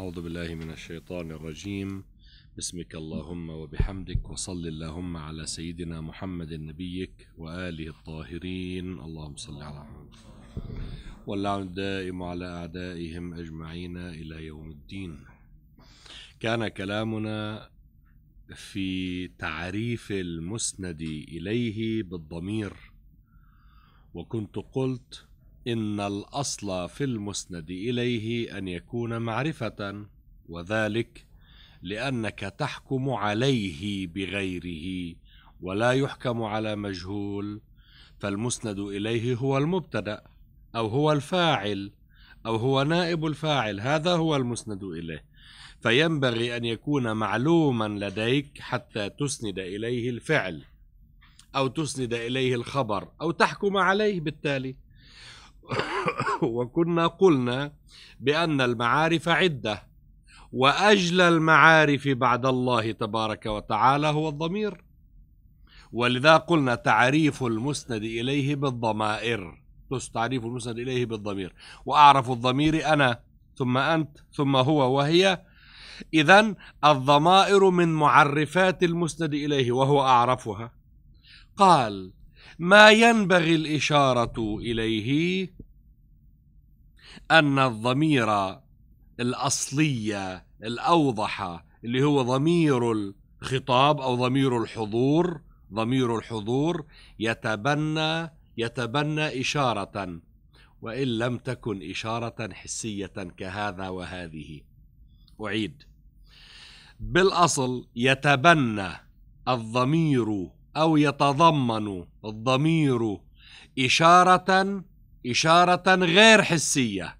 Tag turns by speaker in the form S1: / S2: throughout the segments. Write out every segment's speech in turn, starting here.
S1: أعوذ بالله من الشيطان الرجيم بسمك اللهم وبحمدك وصل اللهم على سيدنا محمد نبيك وآله الطاهرين اللهم صل على محمد واللعن الدائم على أعدائهم أجمعين إلى يوم الدين كان كلامنا في تعريف المسند إليه بالضمير وكنت قلت إن الأصل في المسند إليه أن يكون معرفة وذلك لأنك تحكم عليه بغيره ولا يحكم على مجهول فالمسند إليه هو المبتدأ أو هو الفاعل أو هو نائب الفاعل هذا هو المسند إليه فينبغي أن يكون معلوما لديك حتى تسند إليه الفعل أو تسند إليه الخبر أو تحكم عليه بالتالي وكنا قلنا بأن المعارف عدة وأجل المعارف بعد الله تبارك وتعالى هو الضمير ولذا قلنا تعريف المسند إليه بالضمائر تعريف المسند إليه بالضمير وأعرف الضمير أنا ثم أنت ثم هو وهي إذا الضمائر من معرفات المسند إليه وهو أعرفها قال ما ينبغي الإشارة إليه أن الضمير الأصلية الأوضح اللي هو ضمير الخطاب أو ضمير الحضور ضمير الحضور يتبنى يتبنى إشارة وإن لم تكن إشارة حسية كهذا وهذه أعيد بالأصل يتبنى الضمير أو يتضمن الضمير إشارة إشارة غير حسية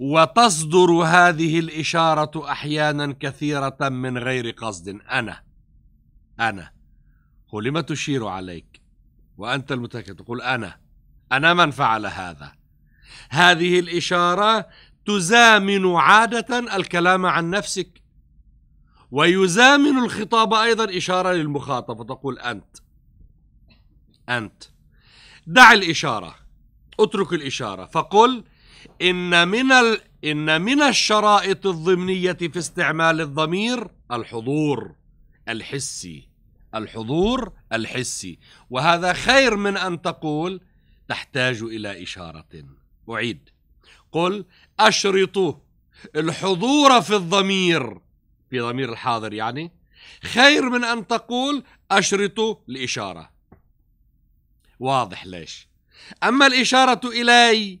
S1: وتصدر هذه الإشارة أحيانا كثيرة من غير قصد أنا أنا قل لما تشير عليك وأنت المتأكد تقول أنا أنا من فعل هذا هذه الإشارة تزامن عادة الكلام عن نفسك ويزامن الخطاب أيضا إشارة للمخاطب فتقول أنت أنت دع الإشارة اترك الإشارة فقل إن من ال... إن من الشرائط الضمنية في استعمال الضمير الحضور الحسي الحضور الحسي وهذا خير من أن تقول تحتاج إلى إشارة أعيد قل أشرط الحضور في الضمير في ضمير الحاضر يعني خير من أن تقول أشرط الإشارة واضح ليش أما الإشارة إلي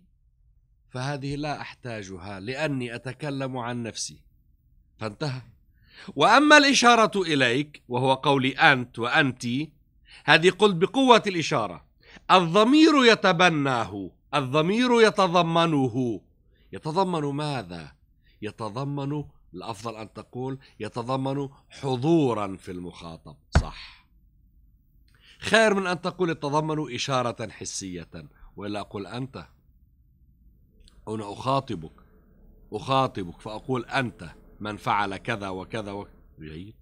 S1: فهذه لا أحتاجها لأني أتكلم عن نفسي فانتهى وأما الإشارة إليك وهو قولي أنت وأنت هذه قلت بقوة الإشارة الضمير يتبناه الضمير يتضمنه يتضمن ماذا؟ يتضمن الأفضل أن تقول يتضمن حضورا في المخاطب صح خير من أن تقول تضمنوا إشارة حسية وإلا أقول أنت أنا أخاطبك أخاطبك فأقول أنت من فعل كذا وكذا و... جيد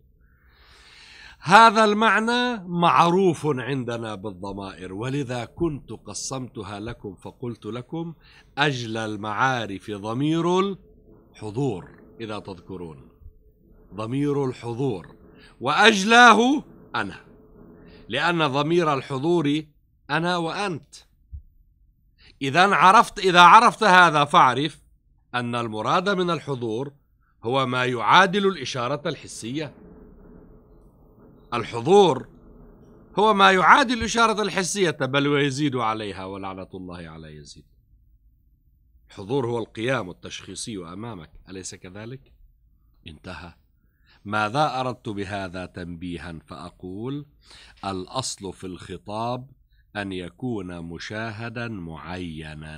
S1: هذا المعنى معروف عندنا بالضمائر ولذا كنت قسمتها لكم فقلت لكم أجل المعارف ضمير الحضور إذا تذكرون ضمير الحضور وأجلاه أنا لأن ضمير الحضور أنا وأنت إذا عرفت إذا عرفت هذا فاعرف أن المراد من الحضور هو ما يعادل الإشارة الحسية الحضور هو ما يعادل الإشارة الحسية بل ويزيد عليها ولعنة الله على يزيد الحضور هو القيام التشخيصي أمامك أليس كذلك؟ انتهى ماذا أردت بهذا تنبيها فأقول الأصل في الخطاب أن يكون مشاهدا معينا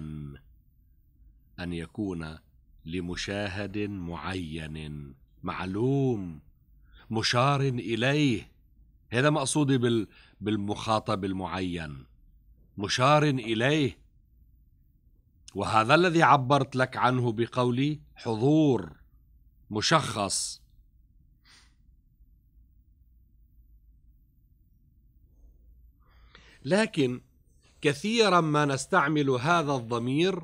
S1: أن يكون لمشاهد معين معلوم مشار إليه هذا مقصودي بال بالمخاطب المعين مشار إليه وهذا الذي عبرت لك عنه بقولي حضور مشخص لكن كثيرا ما نستعمل هذا الضمير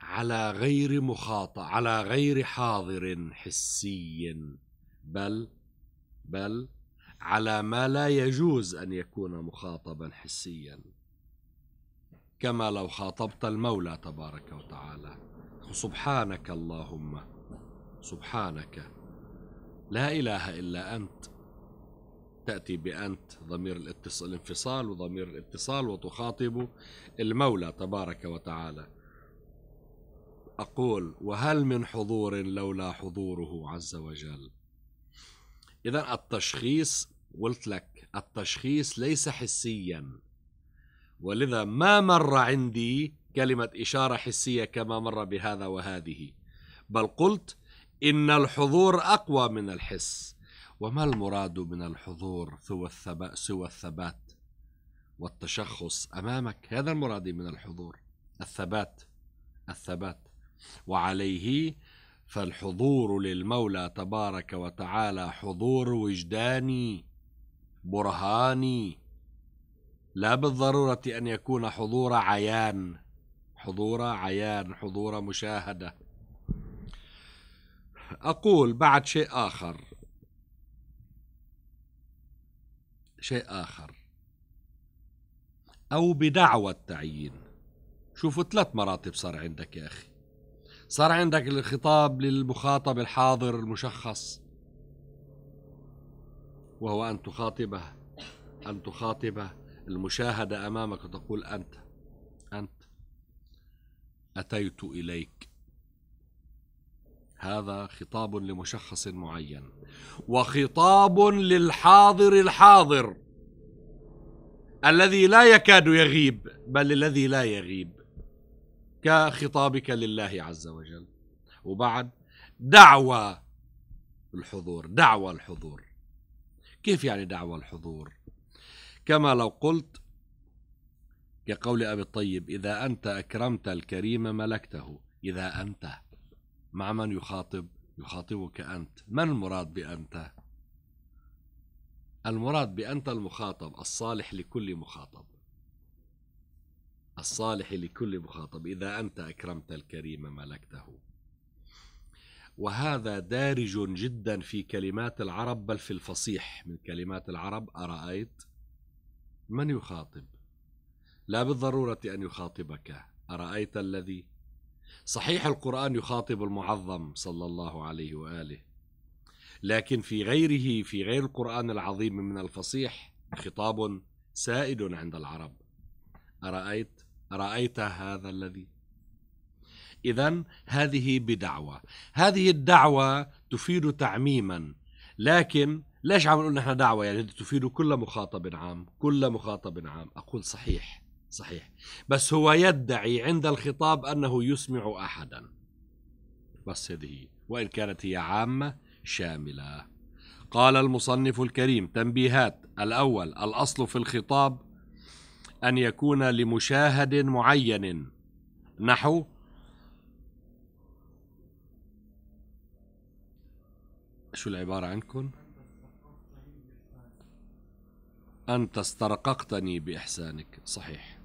S1: على غير مخاطع على غير حاضر حسي بل بل على ما لا يجوز ان يكون مخاطبا حسيا كما لو خاطبت المولى تبارك وتعالى سبحانك اللهم سبحانك لا اله الا انت تأتي بأنت ضمير الاتصال الانفصال وضمير الاتصال وتخاطب المولى تبارك وتعالى أقول وهل من حضور لولا حضوره عز وجل إذا التشخيص قلت لك التشخيص ليس حسيا ولذا ما مر عندي كلمة إشارة حسية كما مر بهذا وهذه بل قلت إن الحضور أقوى من الحس وما المراد من الحضور سوى الثبات والتشخص أمامك هذا المراد من الحضور الثبات الثبات وعليه فالحضور للمولى تبارك وتعالى حضور وجداني برهاني لا بالضرورة أن يكون حضور عيان حضور عيان حضور مشاهدة أقول بعد شيء آخر شيء آخر أو بدعوى التعيين شوفوا ثلاث مراتب صار عندك يا أخي صار عندك الخطاب للمخاطب الحاضر المشخص وهو أن تخاطبه أن تخاطبه المشاهدة أمامك وتقول أنت أنت أتيت إليك هذا خطاب لمشخص معين وخطاب للحاضر الحاضر الذي لا يكاد يغيب بل الذي لا يغيب كخطابك لله عز وجل وبعد دعوة الحضور دعوة الحضور كيف يعني دعوة الحضور كما لو قلت كقول أبي الطيب إذا أنت أكرمت الكريم ملكته إذا أنت مع من يخاطب يخاطبك أنت من المراد بأنت المراد بأنت المخاطب الصالح لكل مخاطب الصالح لكل مخاطب إذا أنت أكرمت الكريم ملكته وهذا دارج جدا في كلمات العرب بل في الفصيح من كلمات العرب أرأيت من يخاطب لا بالضرورة أن يخاطبك أرأيت الذي صحيح القرآن يخاطب المعظم صلى الله عليه وآله لكن في غيره في غير القرآن العظيم من الفصيح خطاب سائد عند العرب أرأيت أرأيت هذا الذي إذا هذه بدعوة هذه الدعوة تفيد تعميما لكن ليش عم نقول نحن دعوة يعني تفيد كل مخاطب عام كل مخاطب عام أقول صحيح صحيح بس هو يدعي عند الخطاب أنه يسمع أحدا بس هذه وإن كانت هي عامة شاملة قال المصنف الكريم تنبيهات الأول الأصل في الخطاب أن يكون لمشاهد معين نحو شو العبارة عندكم؟ أنت استرققتني بإحسانك صحيح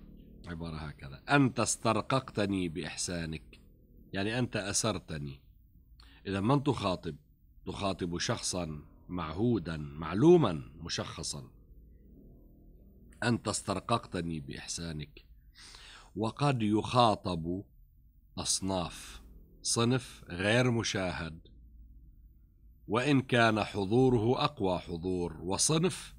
S1: عبارة هكذا أنت استرققتني بإحسانك يعني أنت أسرتني إذا من تخاطب تخاطب شخصا معهودا معلوما مشخصا أنت استرققتني بإحسانك وقد يخاطب أصناف صنف غير مشاهد وإن كان حضوره أقوى حضور وصنف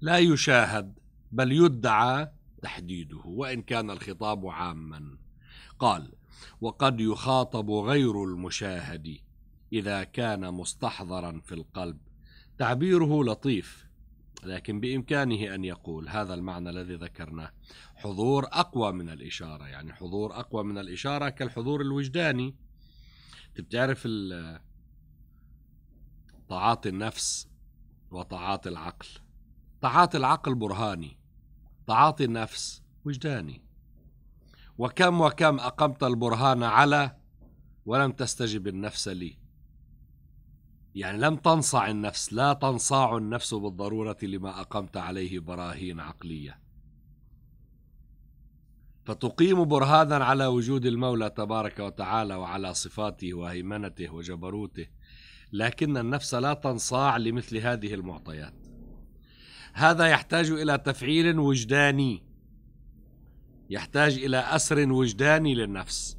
S1: لا يشاهد بل يدعى تحديده وان كان الخطاب عاما قال وقد يخاطب غير المشاهد اذا كان مستحضرا في القلب تعبيره لطيف لكن بامكانه ان يقول هذا المعنى الذي ذكرناه حضور اقوى من الاشاره يعني حضور اقوى من الاشاره كالحضور الوجداني بتعرف طاعات النفس وطاعات العقل طاعات العقل برهاني تعاطي النفس وجداني وكم وكم أقمت البرهان على ولم تستجب النفس لي يعني لم تنصع النفس لا تنصاع النفس بالضرورة لما أقمت عليه براهين عقلية فتقيم برهانا على وجود المولى تبارك وتعالى وعلى صفاته وهيمنته وجبروته لكن النفس لا تنصاع لمثل هذه المعطيات هذا يحتاج إلى تفعيل وجداني يحتاج إلى أسر وجداني للنفس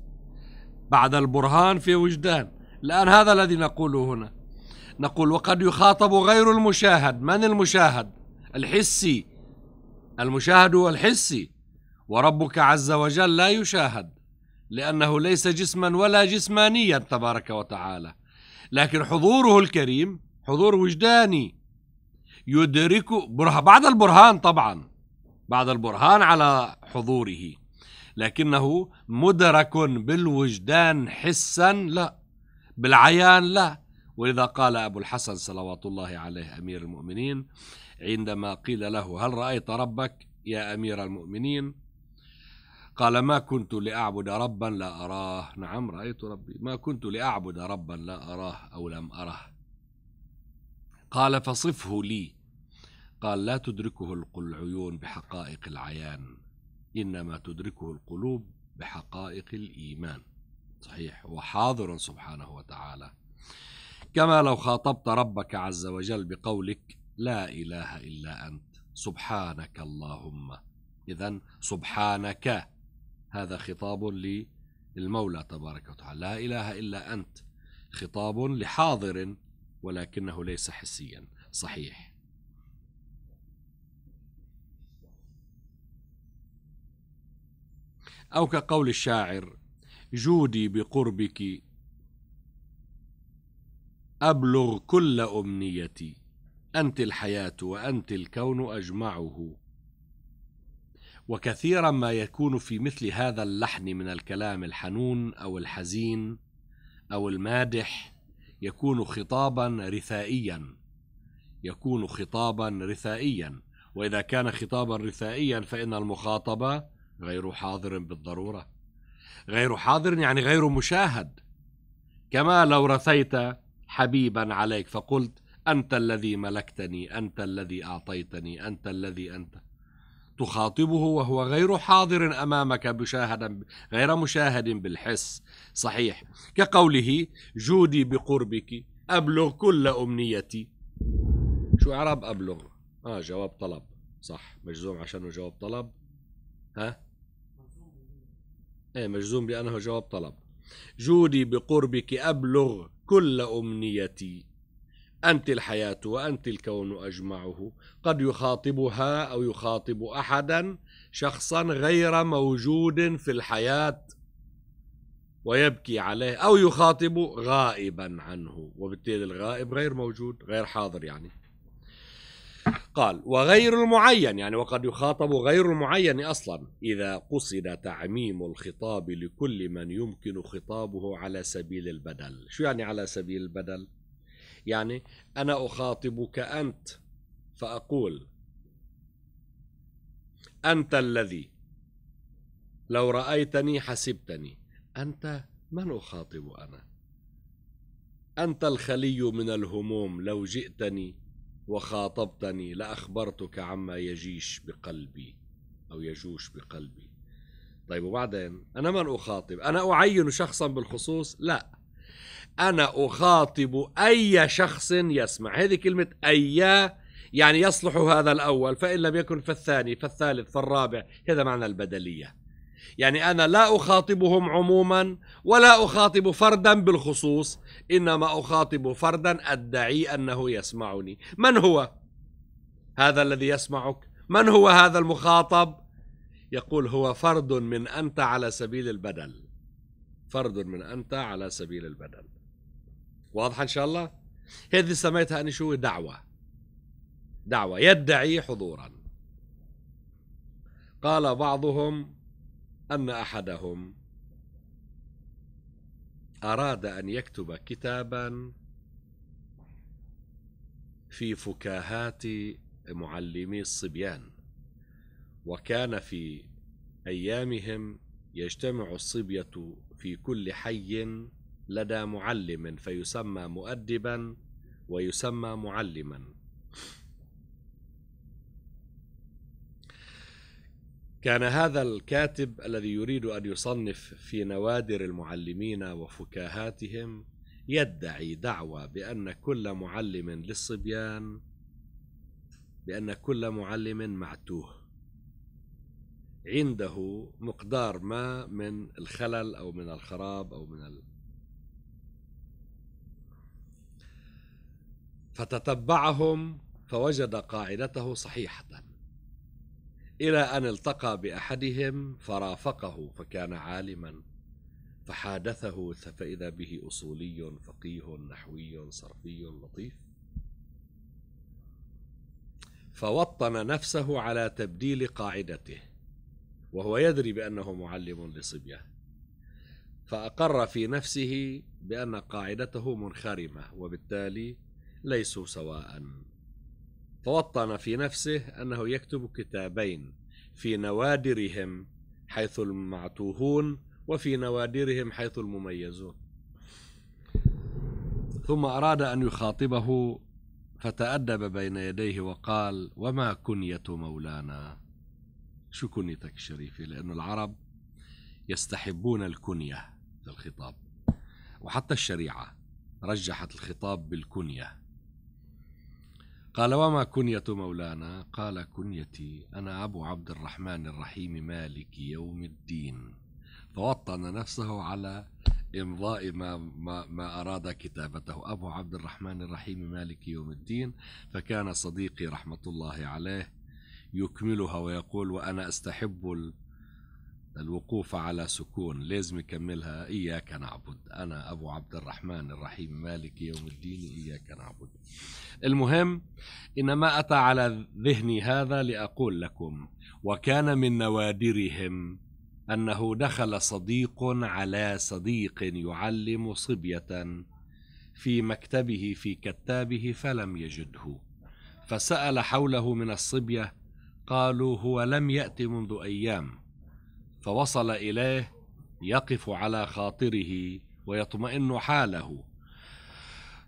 S1: بعد البرهان في وجدان الآن هذا الذي نقوله هنا نقول وقد يخاطب غير المشاهد من المشاهد الحسي المشاهد هو الحسي وربك عز وجل لا يشاهد لأنه ليس جسما ولا جسمانيا تبارك وتعالى لكن حضوره الكريم حضور وجداني يدرك بره بعد البرهان طبعا بعد البرهان على حضوره لكنه مدرك بالوجدان حسا لا بالعيان لا ولذا قال أبو الحسن صلوات الله عليه أمير المؤمنين عندما قيل له هل رأيت ربك يا أمير المؤمنين قال ما كنت لأعبد ربا لا أراه نعم رأيت ربي ما كنت لأعبد ربا لا أراه أو لم أره قال فصفه لي قال لا تدركه العيون بحقائق العيان إنما تدركه القلوب بحقائق الإيمان صحيح وحاضر سبحانه وتعالى كما لو خاطبت ربك عز وجل بقولك لا إله إلا أنت سبحانك اللهم إذا سبحانك هذا خطاب للمولى تبارك وتعالى لا إله إلا أنت خطاب لحاضر ولكنه ليس حسيا صحيح أو كقول الشاعر جودي بقربك أبلغ كل أمنيتي أنت الحياة وأنت الكون أجمعه وكثيرا ما يكون في مثل هذا اللحن من الكلام الحنون أو الحزين أو المادح يكون خطابا رثائيا يكون خطابا رثائيا واذا كان خطابا رثائيا فان المخاطبه غير حاضر بالضروره غير حاضر يعني غير مشاهد كما لو رثيت حبيبا عليك فقلت انت الذي ملكتني انت الذي اعطيتني انت الذي انت تخاطبه وهو غير حاضر أمامك مشاهدا غير مشاهد بالحس صحيح كقوله جودي بقربك أبلغ كل أمنيتي شو إعراب أبلغ آه جواب طلب صح مجزوم عشانه جواب طلب ها ايه مجزوم لأنه جواب طلب جودي بقربك أبلغ كل أمنيتي أنت الحياة وأنت الكون أجمعه قد يخاطبها أو يخاطب أحدا شخصا غير موجود في الحياة ويبكي عليه أو يخاطب غائبا عنه وبالتالي الغائب غير موجود غير حاضر يعني قال وغير المعين يعني وقد يخاطب غير المعين أصلا إذا قصد تعميم الخطاب لكل من يمكن خطابه على سبيل البدل شو يعني على سبيل البدل؟ يعني أنا أخاطبك أنت فأقول أنت الذي لو رأيتني حسبتني أنت من أخاطب أنا أنت الخلي من الهموم لو جئتني وخاطبتني لأخبرتك عما يجيش بقلبي أو يجوش بقلبي طيب وبعدين أنا من أخاطب أنا أعين شخصا بالخصوص لا أنا أخاطب أي شخص يسمع هذه كلمة أي يعني يصلح هذا الأول فإن لم يكن فالثاني فالثالث فالرابع هذا معنى البدلية يعني أنا لا أخاطبهم عموما ولا أخاطب فردا بالخصوص إنما أخاطب فردا أدعي أنه يسمعني من هو؟ هذا الذي يسمعك من هو هذا المخاطب؟ يقول هو فرد من أنت على سبيل البدل فرد من أنت على سبيل البدل واضحه ان شاء الله هذه سميتها انا شو دعوه دعوه يدعي حضورا قال بعضهم ان احدهم اراد ان يكتب كتابا في فكاهات معلمي الصبيان وكان في ايامهم يجتمع الصبيه في كل حي لدى معلم فيسمى مؤدبا ويسمى معلما كان هذا الكاتب الذي يريد ان يصنف في نوادر المعلمين وفكاهاتهم يدعي دعوى بان كل معلم للصبيان بان كل معلم معتوه عنده مقدار ما من الخلل او من الخراب او من فتتبعهم فوجد قاعدته صحيحة إلى أن التقى بأحدهم فرافقه فكان عالما فحادثه فإذا به أصولي فقيه نحوي صرفي لطيف فوطن نفسه على تبديل قاعدته وهو يدري بأنه معلم لصبيه فأقر في نفسه بأن قاعدته منخرمة وبالتالي ليسوا سواء توطن في نفسه أنه يكتب كتابين في نوادرهم حيث المعتوهون وفي نوادرهم حيث المميزون ثم أراد أن يخاطبه فتأدب بين يديه وقال وما كنية مولانا شو كنيتك الشريفة لأن العرب يستحبون الكنية في الخطاب وحتى الشريعة رجحت الخطاب بالكنيه قال وما كنية مولانا قال كنيتي أنا أبو عبد الرحمن الرحيم مالك يوم الدين فوطن نفسه على إمضاء ما, ما, ما أراد كتابته أبو عبد الرحمن الرحيم مالك يوم الدين فكان صديقي رحمة الله عليه يكملها ويقول وأنا أستحب الوقوف على سكون لازم يكملها إياك نعبد أنا أبو عبد الرحمن الرحيم مالك يوم الدين إياك نعبد المهم إنما أتى على ذهني هذا لأقول لكم وكان من نوادرهم أنه دخل صديق على صديق يعلم صبية في مكتبه في كتابه فلم يجده فسأل حوله من الصبية قالوا هو لم يأت منذ أيام فوصل إليه يقف على خاطره ويطمئن حاله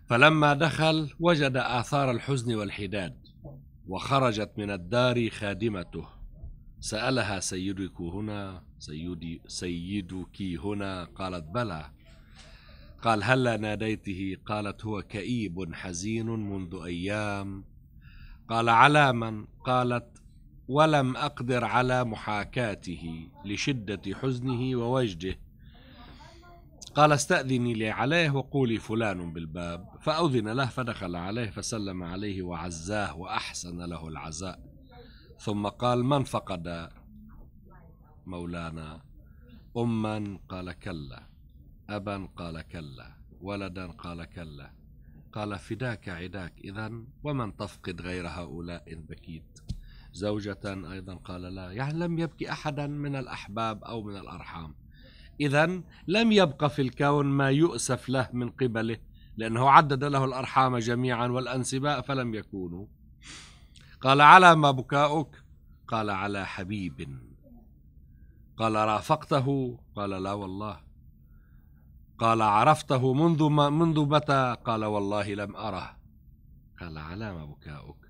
S1: فلما دخل وجد آثار الحزن والحداد وخرجت من الدار خادمته سألها سيدك هنا سيدي سيدك هنا قالت بلى قال هلا ناديته قالت هو كئيب حزين منذ أيام قال على من قالت ولم أقدر على محاكاته لشدة حزنه ووجده قال استأذني لي عليه وقولي فلان بالباب فأذن له فدخل عليه فسلم عليه وعزاه وأحسن له العزاء ثم قال من فقد مولانا أما قال كلا أبا قال كلا ولدا قال كلا قال فداك عداك إذا ومن تفقد غير هؤلاء إن بكيت زوجة أيضا قال لا يعني لم يبكي أحدا من الأحباب أو من الأرحام إذا لم يبقى في الكون ما يؤسف له من قبله لأنه عدد له الأرحام جميعا والأنسباء فلم يكونوا قال على ما بكاؤك قال على حبيب قال رافقته قال لا والله قال عرفته منذ ما منذ متى قال والله لم أره قال على ما بكاؤك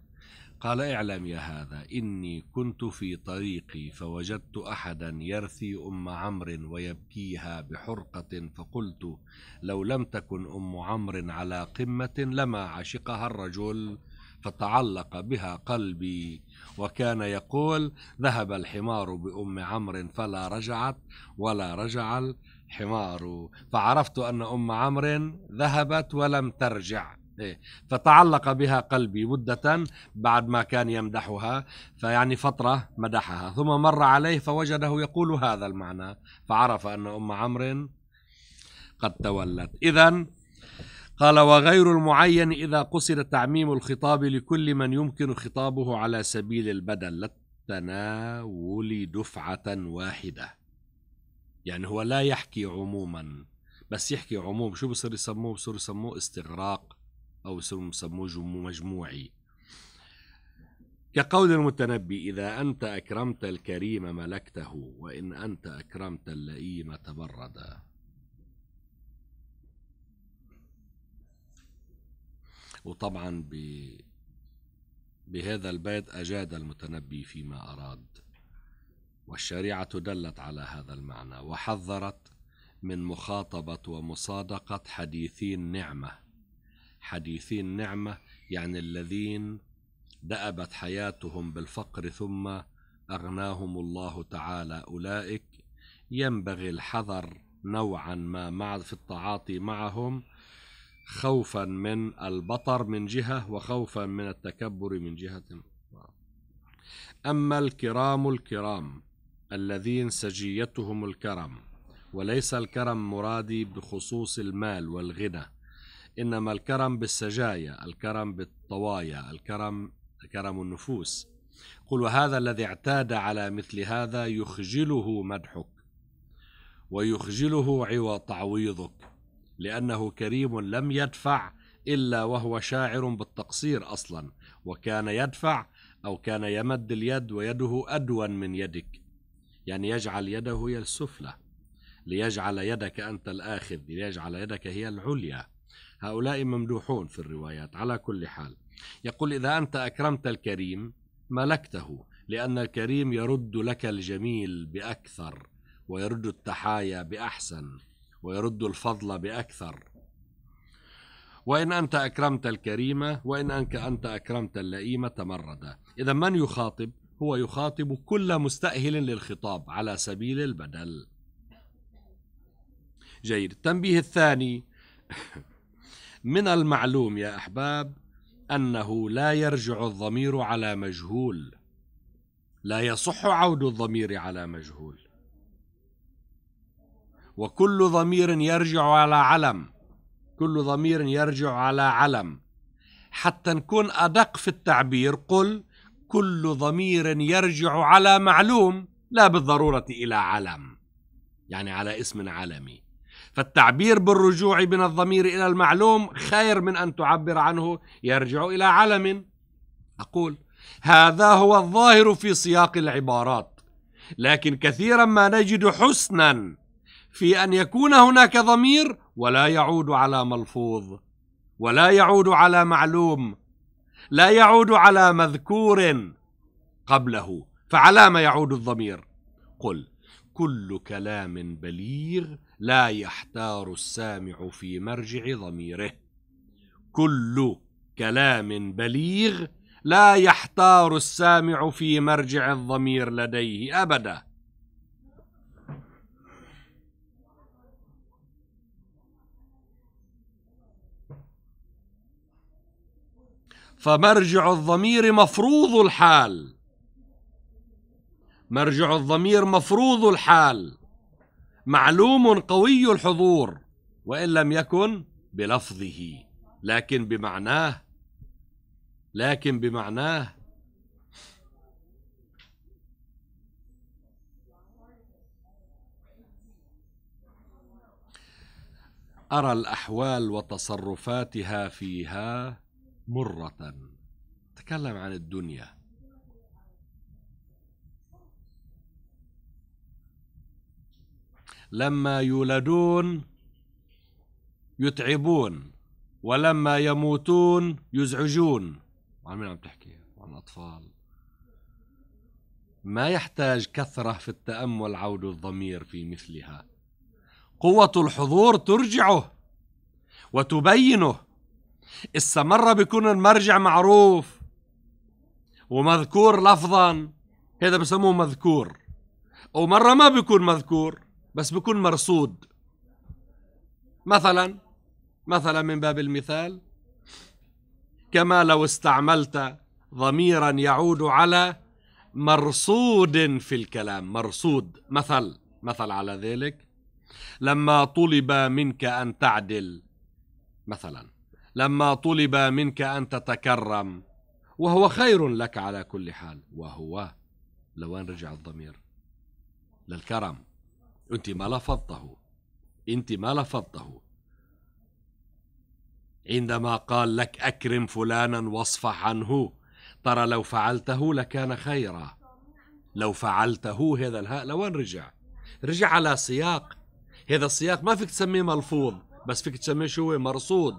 S1: قال اعلم يا هذا إني كنت في طريقي فوجدت أحدا يرثي أم عمرو ويبكيها بحرقة فقلت لو لم تكن أم عمرو على قمة لما عشقها الرجل فتعلق بها قلبي وكان يقول ذهب الحمار بأم عمرو فلا رجعت ولا رجع الحمار فعرفت أن أم عمرو ذهبت ولم ترجع إيه فتعلق بها قلبي مدة بعد ما كان يمدحها فيعني فترة مدحها ثم مر عليه فوجده يقول هذا المعنى فعرف أن أم عمرو قد تولت إذا قال وغير المعين إذا قصر تعميم الخطاب لكل من يمكن خطابه على سبيل البدل للتناول دفعة واحدة يعني هو لا يحكي عموما بس يحكي عموم شو بصير يسموه بصير يسموه استغراق أو سموه مجموعي كقول المتنبي إذا أنت أكرمت الكريم ملكته وإن أنت أكرمت اللئيم تبردا وطبعا ب... بهذا البيت أجاد المتنبي فيما أراد والشريعة دلت على هذا المعنى وحذرت من مخاطبة ومصادقة حديثي النعمة حديثي النعمة يعني الذين دأبت حياتهم بالفقر ثم أغناهم الله تعالى أولئك ينبغي الحذر نوعا ما مع في التعاطي معهم خوفا من البطر من جهة وخوفا من التكبر من جهة أما الكرام الكرام الذين سجيتهم الكرم وليس الكرم مرادي بخصوص المال والغنى إنما الكرم بالسجايا الكرم بالطوايا الكرم كرم النفوس قل وهذا الذي اعتاد على مثل هذا يخجله مدحك ويخجله عوى تعويضك لأنه كريم لم يدفع إلا وهو شاعر بالتقصير أصلا وكان يدفع أو كان يمد اليد ويده أدون من يدك يعني يجعل يده هي السفلى ليجعل يدك أنت الآخذ ليجعل يدك هي العليا هؤلاء ممدوحون في الروايات على كل حال يقول إذا أنت أكرمت الكريم ملكته لأن الكريم يرد لك الجميل بأكثر ويرد التحايا بأحسن ويرد الفضل بأكثر وإن أنت أكرمت الكريمة وإن أنك أنت أكرمت اللئيمة تمردا إذا من يخاطب هو يخاطب كل مستأهل للخطاب على سبيل البدل جيد التنبيه الثاني من المعلوم يا احباب انه لا يرجع الضمير على مجهول لا يصح عود الضمير على مجهول وكل ضمير يرجع على علم كل ضمير يرجع على علم حتى نكون ادق في التعبير قل كل ضمير يرجع على معلوم لا بالضروره الى علم يعني على اسم علمي فالتعبير بالرجوع من الضمير إلى المعلوم خير من أن تعبر عنه يرجع إلى علم أقول هذا هو الظاهر في سياق العبارات لكن كثيرا ما نجد حسنا في أن يكون هناك ضمير ولا يعود على ملفوظ ولا يعود على معلوم لا يعود على مذكور قبله فعلى ما يعود الضمير قل كل كلام بليغ لا يحتار السامع في مرجع ضميره كل كلام بليغ لا يحتار السامع في مرجع الضمير لديه أبدا فمرجع الضمير مفروض الحال مرجع الضمير مفروض الحال معلوم قوي الحضور وان لم يكن بلفظه لكن بمعناه لكن بمعناه أرى الأحوال وتصرفاتها فيها مرة تكلم عن الدنيا لما يولدون يتعبون ولما يموتون يزعجون عن مين عم تحكي عن أطفال ما يحتاج كثرة في التأمل عود الضمير في مثلها قوة الحضور ترجعه وتبينه استمر بكون المرجع معروف ومذكور لفظا هذا بسموه مذكور ومرة ما بيكون مذكور بس بكون مرصود مثلا مثلا من باب المثال كما لو استعملت ضميرا يعود على مرصود في الكلام مرصود مثل مثل على ذلك لما طلب منك أن تعدل مثلا لما طلب منك أن تتكرم وهو خير لك على كل حال وهو لوين رجع الضمير للكرم أنت ما لفظته أنت ما لفظته عندما قال لك أكرم فلانا واصفح عنه ترى لو فعلته لكان خيرا لو فعلته هذا الهاء لوين رجع رجع على سياق هذا السياق ما فيك تسميه ملفوظ بس فيك تسميه شو مرصود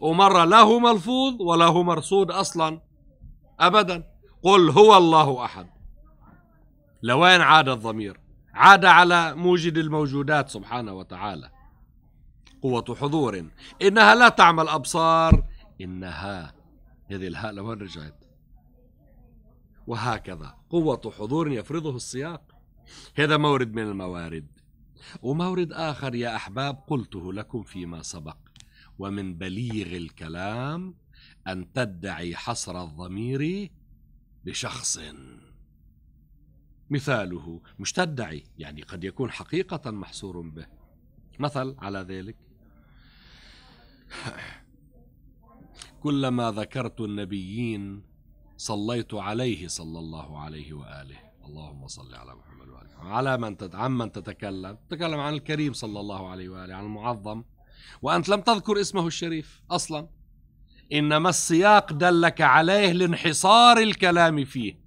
S1: ومرة لا هو ملفوظ ولا هو مرصود أصلا أبدا قل هو الله أحد لوين عاد الضمير عاد على موجد الموجودات سبحانه وتعالى قوة حضور إنها لا تعمى الأبصار إنها هذه الهاء لوين رجعت وهكذا قوة حضور يفرضه السياق هذا مورد من الموارد ومورد آخر يا أحباب قلته لكم فيما سبق ومن بليغ الكلام أن تدعي حصر الضمير بشخص مثاله مش تدعي يعني قد يكون حقيقة محصور به مثل على ذلك كلما ذكرت النبيين صليت عليه صلى الله عليه وآله اللهم صل على محمد وآله على من تد... عن من تتكلم تتكلم عن الكريم صلى الله عليه وآله عن المعظم وأنت لم تذكر اسمه الشريف أصلا إنما السياق دلك عليه لانحصار الكلام فيه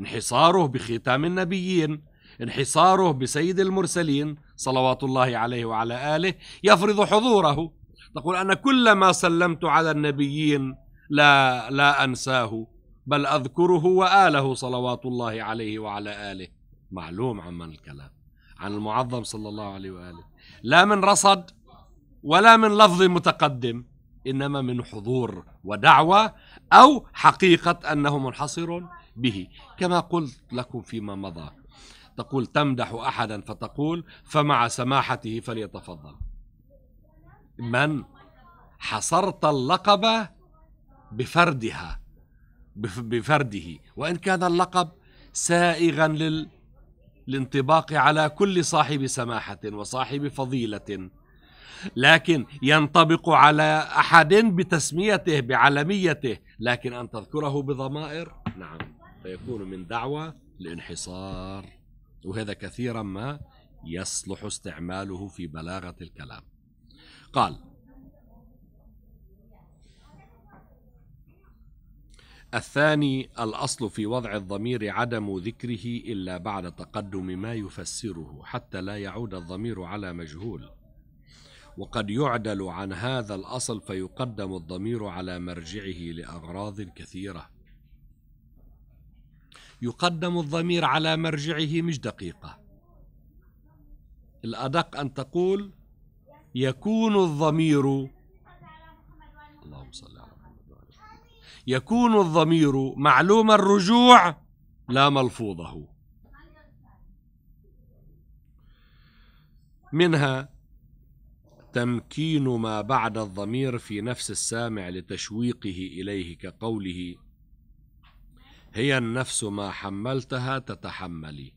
S1: انحصاره بختام النبيين انحصاره بسيد المرسلين صلوات الله عليه وعلى آله يفرض حضوره تقول أنا كلما سلمت على النبيين لا لا أنساه بل أذكره وآله صلوات الله عليه وعلى آله معلوم عن من الكلام عن المعظم صلى الله عليه وآله لا من رصد ولا من لفظ متقدم إنما من حضور ودعوة أو حقيقة أنه منحصر به كما قلت لكم فيما مضى تقول تمدح أحدا فتقول فمع سماحته فليتفضل من حصرت اللقب بفردها بفرده وإن كان اللقب سائغا لل الانطباق على كل صاحب سماحة وصاحب فضيلة لكن ينطبق على أحد بتسميته بعلميته لكن أن تذكره بضمائر نعم فيكون من دعوة لانحصار وهذا كثيرا ما يصلح استعماله في بلاغة الكلام قال الثاني الأصل في وضع الضمير عدم ذكره إلا بعد تقدم ما يفسره حتى لا يعود الضمير على مجهول وقد يعدل عن هذا الأصل فيقدم الضمير على مرجعه لأغراض كثيرة يقدم الضمير على مرجعه مش دقيقة الأدق أن تقول يكون الضمير اللهم صل على محمد وعلى آله يكون الضمير معلوم الرجوع لا ملفوظه منها تمكين ما بعد الضمير في نفس السامع لتشويقه اليه كقوله هي النفس ما حملتها تتحملي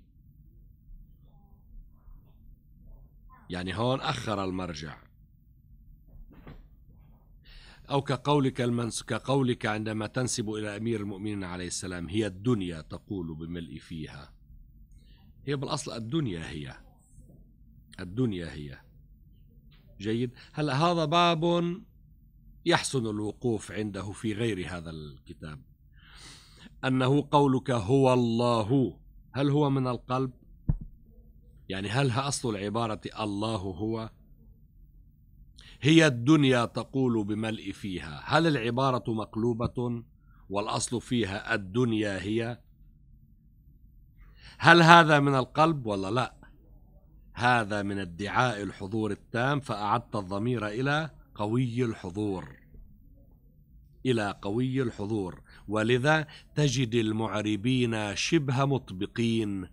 S1: يعني هون أخر المرجع أو كقولك, المنس كقولك عندما تنسب إلى أمير المؤمنين عليه السلام هي الدنيا تقول بملء فيها هي بالأصل الدنيا هي الدنيا هي جيد هلا هذا باب يحسن الوقوف عنده في غير هذا الكتاب أنه قولك هو الله هل هو من القلب؟ يعني هل أصل العبارة الله هو؟ هي الدنيا تقول بملء فيها هل العبارة مقلوبة والأصل فيها الدنيا هي؟ هل هذا من القلب ولا لا؟ هذا من ادعاء الحضور التام فأعدت الضمير إلى قوي الحضور إلى قوي الحضور ولذا تجد المعربين شبه مطبقين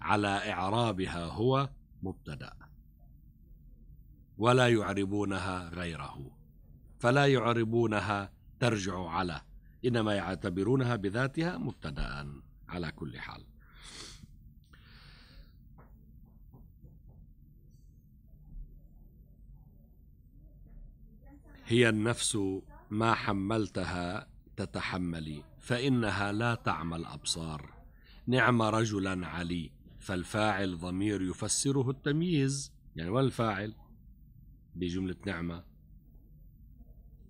S1: على إعرابها هو مبتدأ ولا يعربونها غيره فلا يعربونها ترجع على إنما يعتبرونها بذاتها مبتدأ على كل حال هي النفس ما حملتها تتحملي فإنها لا تعمى الأبصار نعم رجلا علي فالفاعل ضمير يفسره التمييز يعني والفاعل بجملة نعمة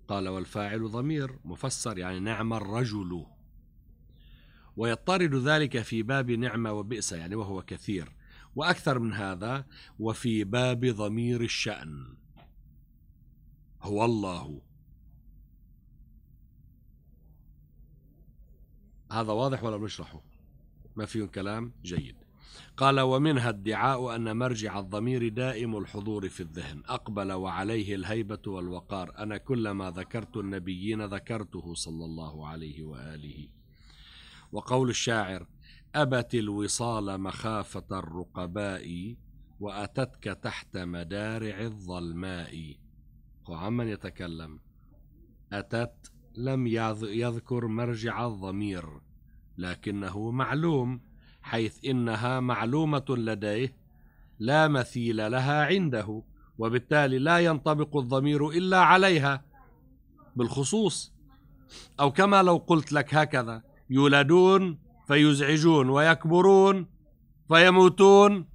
S1: قال والفاعل ضمير مفسر يعني نعم الرجل ويطرد ذلك في باب نعمة وبئس يعني وهو كثير وأكثر من هذا وفي باب ضمير الشأن هو الله هذا واضح ولا بنشرحه ما فيه كلام جيد قال ومنها ادعاء أن مرجع الضمير دائم الحضور في الذهن أقبل وعليه الهيبة والوقار أنا كلما ذكرت النبيين ذكرته صلى الله عليه وآله وقول الشاعر أبت الوصال مخافة الرقباء وأتتك تحت مدارع الظلماء وعمن يتكلم أتت لم يذكر مرجع الضمير لكنه معلوم حيث إنها معلومة لديه لا مثيل لها عنده وبالتالي لا ينطبق الضمير إلا عليها بالخصوص أو كما لو قلت لك هكذا يولدون فيزعجون ويكبرون فيموتون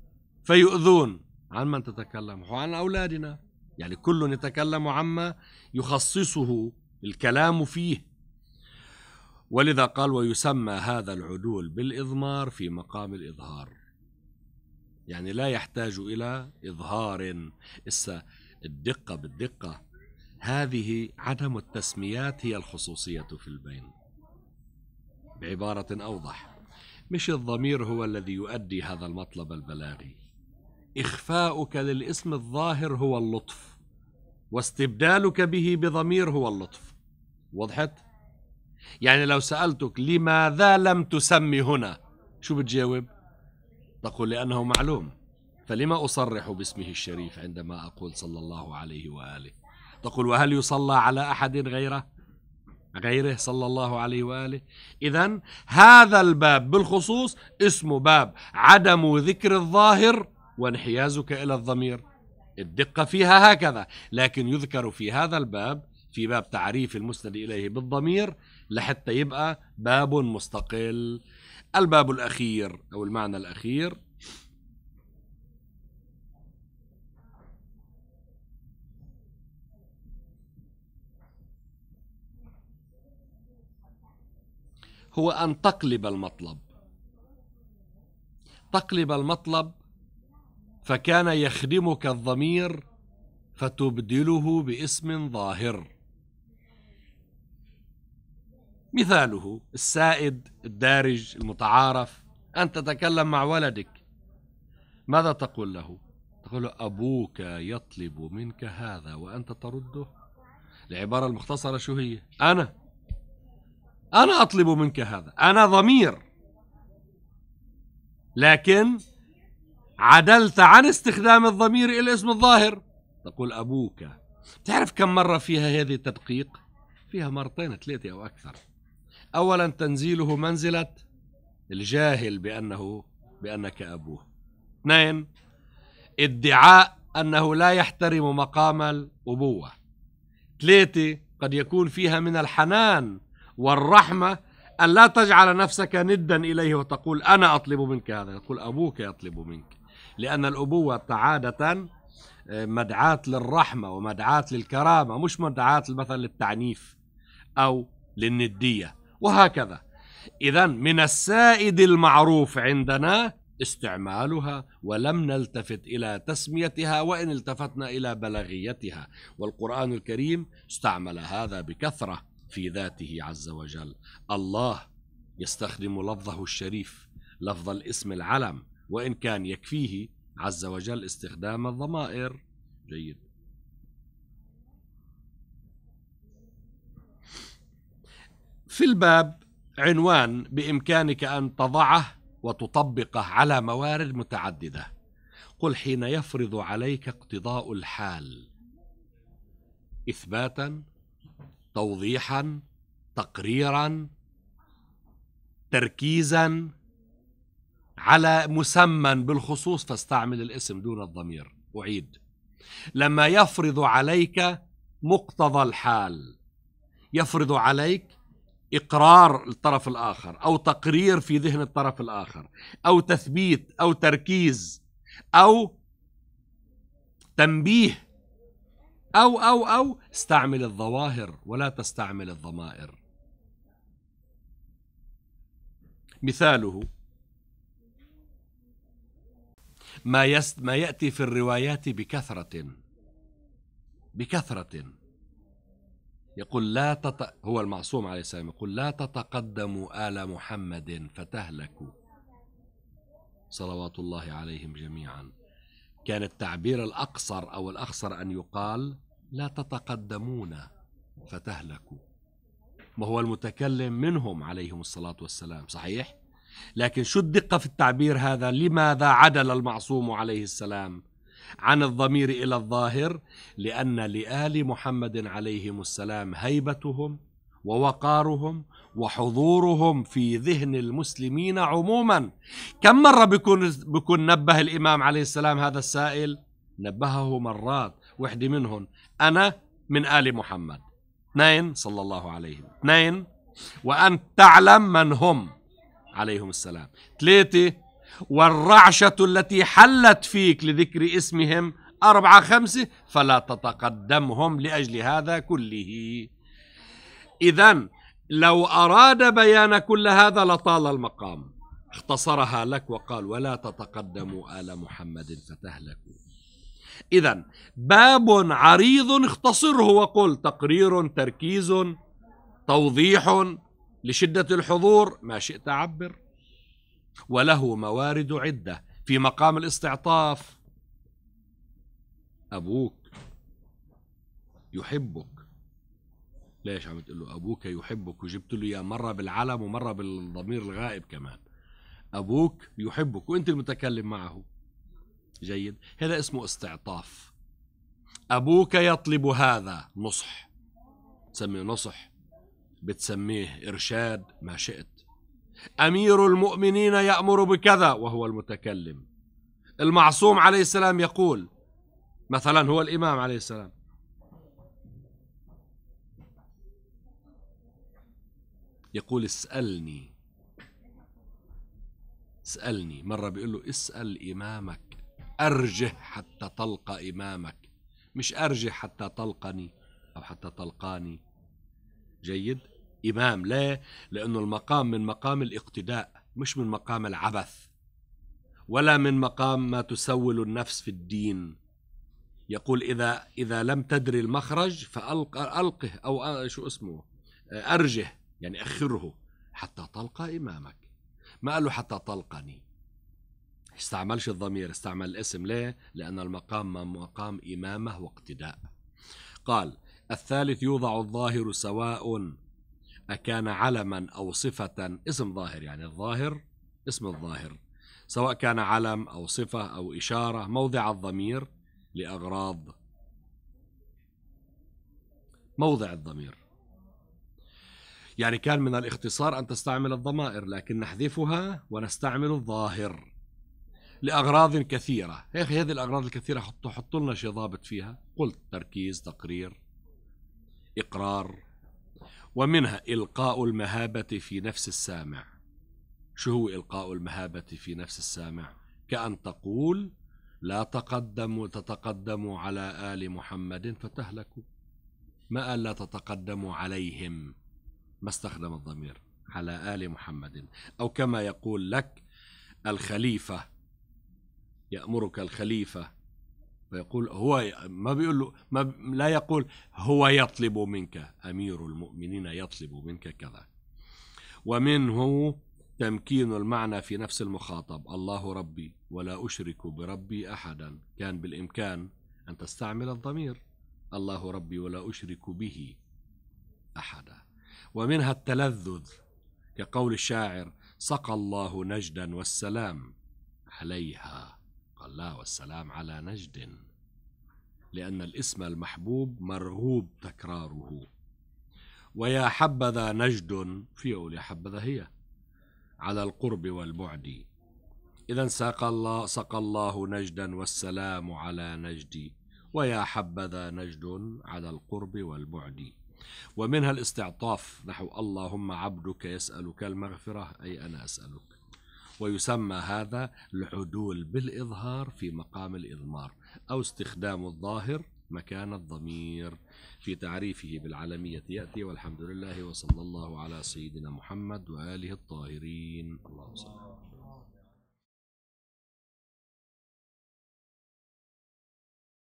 S1: فيؤذون عن من تتكلم؟ عن أولادنا يعني كل يتكلم عما يخصصه الكلام فيه ولذا قال ويسمى هذا العدول بالإضمار في مقام الإظهار يعني لا يحتاج إلى إظهار إسا الدقة بالدقة هذه عدم التسميات هي الخصوصية في البين بعبارة أوضح مش الضمير هو الذي يؤدي هذا المطلب البلاغي إخفاؤك للاسم الظاهر هو اللطف واستبدالك به بضمير هو اللطف وضحت يعني لو سألتك لماذا لم تسمي هنا شو بتجاوب تقول لأنه معلوم فلما أصرح باسمه الشريف عندما أقول صلى الله عليه وآله تقول وهل يصلى على أحد غيره غيره صلى الله عليه وآله إذا هذا الباب بالخصوص اسمه باب عدم ذكر الظاهر وانحيازك إلى الضمير الدقة فيها هكذا لكن يذكر في هذا الباب في باب تعريف المسند إليه بالضمير لحتى يبقى باب مستقل الباب الأخير أو المعنى الأخير هو أن تقلب المطلب تقلب المطلب فكان يخدمك الضمير فتبدله باسم ظاهر مثاله السائد الدارج المتعارف أن تتكلم مع ولدك ماذا تقول له؟ تقول أبوك يطلب منك هذا وأنت ترده العبارة المختصرة شو هي؟ أنا أنا أطلب منك هذا أنا ضمير لكن عدلت عن استخدام الضمير إلى اسم الظاهر تقول أبوك تعرف كم مرة فيها هذه التدقيق؟ فيها مرتين ثلاثة أو أكثر أولا تنزيله منزلة الجاهل بأنه بأنك أبوه اثنين ادعاء أنه لا يحترم مقام الأبوة ثلاثة قد يكون فيها من الحنان والرحمة أن لا تجعل نفسك ندا إليه وتقول أنا أطلب منك هذا يقول أبوك يطلب منك لأن الأبوة عادة آه، مدعاة للرحمة ومدعاة للكرامة مش مدعاة مثلا للتعنيف أو للندية وهكذا إذا من السائد المعروف عندنا استعمالها ولم نلتفت إلى تسميتها وإن التفتنا إلى بلاغيتها والقرآن الكريم استعمل هذا بكثرة في ذاته عز وجل الله يستخدم لفظه الشريف لفظ الاسم العلم وإن كان يكفيه عز وجل استخدام الضمائر جيد في الباب عنوان بإمكانك أن تضعه وتطبقه على موارد متعددة قل حين يفرض عليك اقتضاء الحال إثباتا توضيحا تقريرا تركيزا على مسمى بالخصوص فاستعمل الاسم دون الضمير أعيد لما يفرض عليك مقتضى الحال يفرض عليك اقرار الطرف الاخر او تقرير في ذهن الطرف الاخر او تثبيت او تركيز او تنبيه او او او استعمل الظواهر ولا تستعمل الضمائر مثاله ما, يست ما ياتي في الروايات بكثره بكثره يقول لا تت... هو المعصوم عليه السلام يقول لا تتقدموا آل محمد فتهلكوا صلوات الله عليهم جميعا كان التعبير الأقصر أو الأخصر أن يقال لا تتقدمون فتهلكوا ما هو المتكلم منهم عليهم الصلاة والسلام صحيح؟ لكن شو الدقة في التعبير هذا لماذا عدل المعصوم عليه السلام؟ عن الضمير الى الظاهر لان لال محمد عليهم السلام هيبتهم ووقارهم وحضورهم في ذهن المسلمين عموما كم مره بكون بكون نبه الامام عليه السلام هذا السائل نبهه مرات وحده منهم انا من ال محمد اثنين صلى الله عليه اثنين وان تعلم من هم عليهم السلام ثلاثه والرعشة التي حلت فيك لذكر اسمهم أربعة خمسة فلا تتقدمهم لأجل هذا كله إذا لو أراد بيان كل هذا لطال المقام اختصرها لك وقال ولا تتقدموا آل محمد فتهلكوا إذا باب عريض اختصره وقل تقرير تركيز توضيح لشدة الحضور ما شئت عبر وله موارد عدة في مقام الاستعطاف أبوك يحبك ليش عم تقول له أبوك يحبك وجبت له إياه مرة بالعلم ومرة بالضمير الغائب كمان أبوك يحبك وأنت المتكلم معه جيد هذا اسمه استعطاف أبوك يطلب هذا نصح تسميه نصح بتسميه إرشاد ما شئت أمير المؤمنين يأمر بكذا وهو المتكلم المعصوم عليه السلام يقول مثلا هو الإمام عليه السلام يقول اسألني اسألني مرة بيقول له اسأل إمامك أرجه حتى تلقى إمامك مش أرجه حتى تلقني أو حتى تلقاني جيد إمام ليه؟ لأنه المقام من مقام الاقتداء مش من مقام العبث ولا من مقام ما تسول النفس في الدين يقول إذا إذا لم تدري المخرج فألق ألقه أو شو اسمه أرجه يعني أخره حتى تلقى إمامك ما قال له حتى تلقني استعملش الضمير استعمل الاسم ليه؟ لأن المقام مقام إمامة واقتداء قال الثالث يوضع الظاهر سواء أكان علما أو صفة اسم ظاهر يعني الظاهر اسم الظاهر سواء كان علم أو صفة أو إشارة موضع الضمير لأغراض موضع الضمير يعني كان من الاختصار أن تستعمل الضمائر لكن نحذفها ونستعمل الظاهر لأغراض كثيرة يا أخي هذه الأغراض الكثيرة حطوا حطوا لنا شيء ضابط فيها قلت تركيز تقرير إقرار ومنها إلقاء المهابة في نفس السامع شو هو إلقاء المهابة في نفس السامع كأن تقول لا تقدموا تتقدموا على آل محمد فتهلكوا ما قال لا تتقدموا عليهم ما استخدم الضمير على آل محمد أو كما يقول لك الخليفة يأمرك الخليفة فيقول هو ما بيقول له ما لا يقول هو يطلب منك امير المؤمنين يطلب منك كذا ومنه تمكين المعنى في نفس المخاطب الله ربي ولا اشرك بربي احدا كان بالامكان ان تستعمل الضمير الله ربي ولا اشرك به احدا ومنها التلذذ كقول الشاعر سقى الله نجدا والسلام عليها الله والسلام على نجد لأن الاسم المحبوب مرغوب تكراره ويا حبذا نجد في أول حبذا هي على القرب والبعد إذا ساق الله سقى الله نجدا والسلام على نجد ويا حبذا نجد على القرب والبعد ومنها الاستعطاف نحو اللهم عبدك يسألك المغفرة أي أنا أسألك ويسمى هذا العدول بالإظهار في مقام الإضمار أو استخدام الظاهر مكان الضمير في تعريفه بالعالمية يأتي والحمد لله وصلى الله على سيدنا محمد وآله الطاهرين الله وسلم